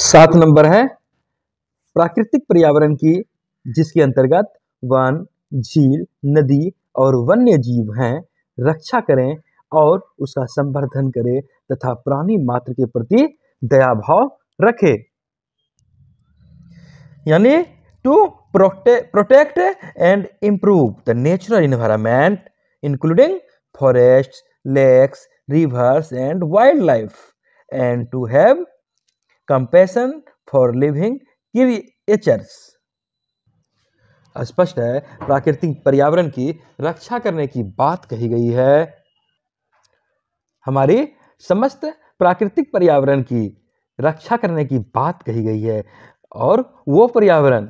सात नंबर है प्राकृतिक पर्यावरण की जिसके अंतर्गत वन झील नदी और वन्य जीव हैं रक्षा करें और उसका संवर्धन करें तथा प्राणी मात्र के प्रति दया भाव रखे यानी to protect and improve the natural environment including forest lakes rivers and wild life and to have compassion for living creatures स्पष्ट है प्राकृतिक पर्यावरण की रक्षा करने की बात कही गई है हमारी समस्त प्राकृतिक पर्यावरण की रक्षा करने की बात कही गई है और वो पर्यावरण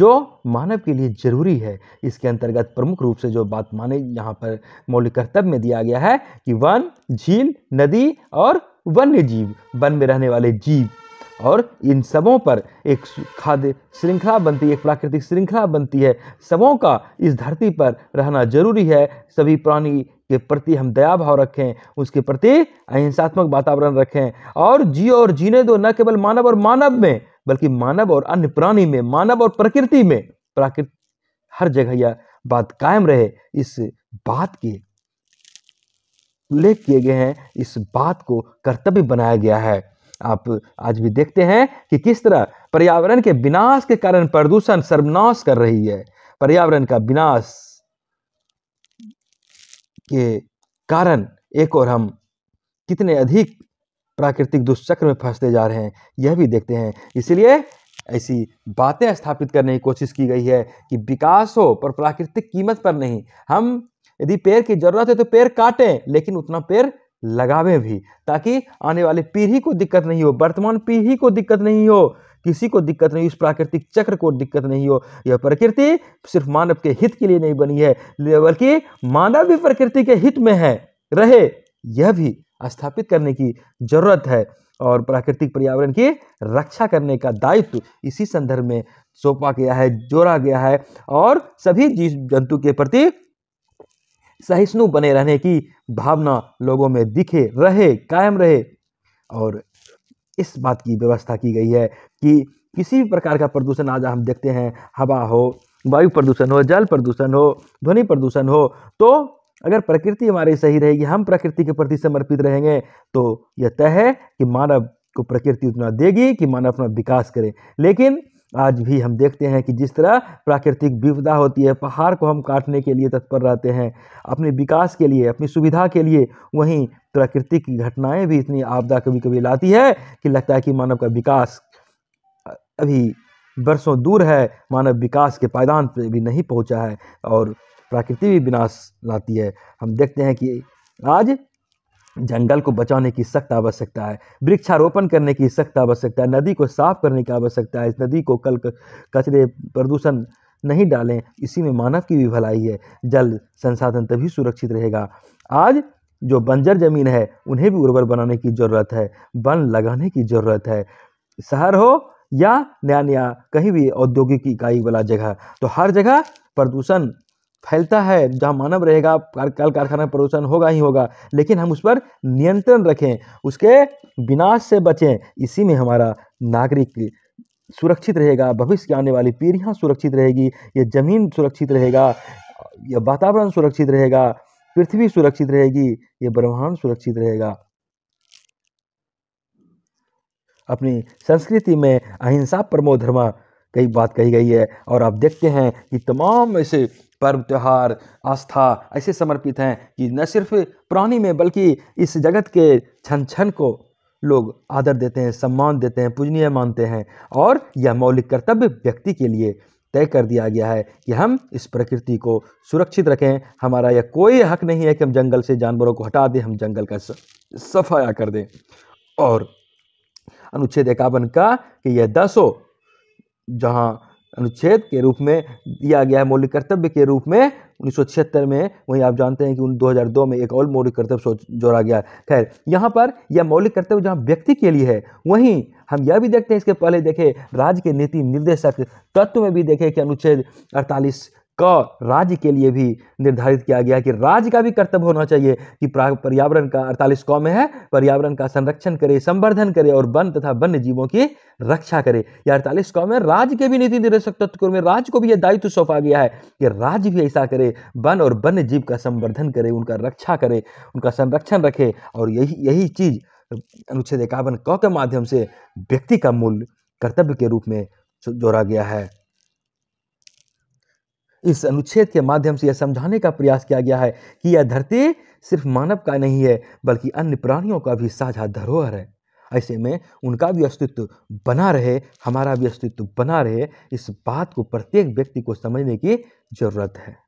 जो मानव के लिए जरूरी है इसके अंतर्गत प्रमुख रूप से जो बात माने यहाँ पर मौलिक कर्तव्य में दिया गया है कि वन झील नदी और वन्य जीव वन में रहने वाले जीव और इन सबों पर एक खाद्य श्रृंखला बनती है एक प्राकृतिक श्रृंखला बनती है सबों का इस धरती पर रहना जरूरी है सभी प्राणी के प्रति हम दया भाव रखें उसके प्रति अहिंसात्मक वातावरण रखें और जी और जीने दो न केवल मानव और मानव में बल्कि मानव और अन्य प्राणी में मानव और प्रकृति में प्राकृत हर जगह यह बात कायम रहे इस बात की उल्लेख किए गए हैं इस बात को कर्तव्य बनाया गया है आप आज भी देखते हैं कि किस तरह पर्यावरण के विनाश के कारण प्रदूषण सर्वनाश कर रही है पर्यावरण का विनाश के कारण एक और हम कितने अधिक प्राकृतिक दुष्चक्र में फंसते जा रहे हैं यह भी देखते हैं इसलिए ऐसी बातें स्थापित करने की कोशिश की गई है कि विकास हो पर प्राकृतिक कीमत पर नहीं हम यदि पेड़ की जरूरत है तो पेड़ काटें लेकिन उतना पेड़ लगावें भी ताकि आने वाली पीढ़ी को दिक्कत नहीं हो वर्तमान पीढ़ी को दिक्कत नहीं हो किसी को दिक्कत नहीं इस प्राकृतिक चक्र को दिक्कत नहीं हो यह प्रकृति सिर्फ मानव के हित के लिए नहीं बनी है बल्कि मानव भी प्रकृति के हित में है रहे यह भी स्थापित करने की जरूरत है और प्राकृतिक पर्यावरण की रक्षा करने का दायित्व इसी संदर्भ में सौंपा गया है जोड़ा गया है और सभी जीव जंतु के प्रति सहिष्णु बने रहने की भावना लोगों में दिखे रहे कायम रहे और इस बात की व्यवस्था की गई है कि किसी भी प्रकार का प्रदूषण आज हम देखते हैं हवा हो वायु प्रदूषण हो जल प्रदूषण हो ध्वनि प्रदूषण हो तो अगर प्रकृति हमारी सही रहेगी हम प्रकृति के प्रति समर्पित रहेंगे तो यह तय है कि मानव को प्रकृति उतना देगी कि मानव अपना विकास करे लेकिन आज भी हम देखते हैं कि जिस तरह प्राकृतिक विविधा होती है पहाड़ को हम काटने के लिए तत्पर रहते हैं अपने विकास के लिए अपनी सुविधा के लिए वहीं प्राकृतिक घटनाएं भी इतनी आपदा कभी कभी लाती है कि लगता है कि मानव का विकास अभी बरसों दूर है मानव विकास के पायदान पर भी नहीं पहुंचा है और प्रकृति भी विनाश लाती है हम देखते हैं कि आज जंगल को बचाने की सख्त आवश्यकता है वृक्षारोपण करने की सख्त आवश्यकता है नदी को साफ करने की आवश्यकता है इस नदी को कल कचरे प्रदूषण नहीं डालें इसी में मानव की भी भलाई है जल संसाधन तभी सुरक्षित रहेगा आज जो बंजर जमीन है उन्हें भी उर्वर बनाने की ज़रूरत है वन लगाने की ज़रूरत है शहर हो या नया नया कहीं भी औद्योगिक इकाई वाला जगह तो हर जगह प्रदूषण फैलता है जहाँ मानव रहेगा कल कारखाना प्रदूषण होगा ही होगा लेकिन हम उस पर नियंत्रण रखें उसके विनाश से बचें इसी में हमारा नागरिक सुरक्षित रहेगा भविष्य की आने वाली पीढ़ियाँ सुरक्षित रहेगी ये ज़मीन सुरक्षित रहेगा यह वातावरण सुरक्षित रहेगा पृथ्वी सुरक्षित रहेगी ये ब्रह्मांड सुरक्षित रहेगा अपनी संस्कृति में अहिंसा प्रमोद धर्मा कई बात कही गई है और आप देखते हैं कि तमाम ऐसे पर्व त्यौहार आस्था ऐसे समर्पित हैं कि न सिर्फ प्राणी में बल्कि इस जगत के छन छन को लोग आदर देते हैं सम्मान देते हैं पूजनीय मानते हैं और यह मौलिक कर्तव्य व्यक्ति के लिए तय कर दिया गया है कि हम इस प्रकृति को सुरक्षित रखें हमारा यह कोई हक नहीं है कि हम जंगल से जानवरों को हटा दें हम जंगल का सफाया कर दें और अनुच्छेद इक्यावन का कि यह दसों जहाँ अनुच्छेद के रूप में दिया गया है मौलिक कर्तव्य के रूप में उन्नीस में वहीं आप जानते हैं कि उन 2002 में एक और मौलिक कर्तव्य जोड़ा गया खैर यहाँ पर यह मौलिक कर्तव्य जहाँ व्यक्ति के लिए है वहीं हम यह भी देखते हैं इसके पहले देखें राज्य के नीति निर्देशक तत्व में भी देखें कि अनुच्छेद अड़तालीस का राज्य के लिए भी निर्धारित किया गया है कि राज्य का भी कर्तव्य होना चाहिए कि पर्यावरण का अड़तालीस कौ में है पर्यावरण का संरक्षण करे संवर्धन करे और वन तथा वन्य जीवों की रक्षा करे या अड़तालीस कौ में राज्य के भी नीति निर्देशक तत्व में राज्य को भी यह दायित्व सौंपा गया है कि राज्य भी ऐसा करे वन और वन्य जीव का संवर्धन करे उनका रक्षा करे उनका संरक्षण रखे और यही यही चीज़ अनुच्छेद इक्यावन क के माध्यम से व्यक्ति का मूल कर्तव्य के रूप में जोड़ा गया है इस अनुच्छेद के माध्यम से यह समझाने का प्रयास किया गया है कि यह धरती सिर्फ मानव का नहीं है बल्कि अन्य प्राणियों का भी साझा धरोहर है ऐसे में उनका भी अस्तित्व बना रहे हमारा भी अस्तित्व बना रहे इस बात को प्रत्येक व्यक्ति को समझने की ज़रूरत है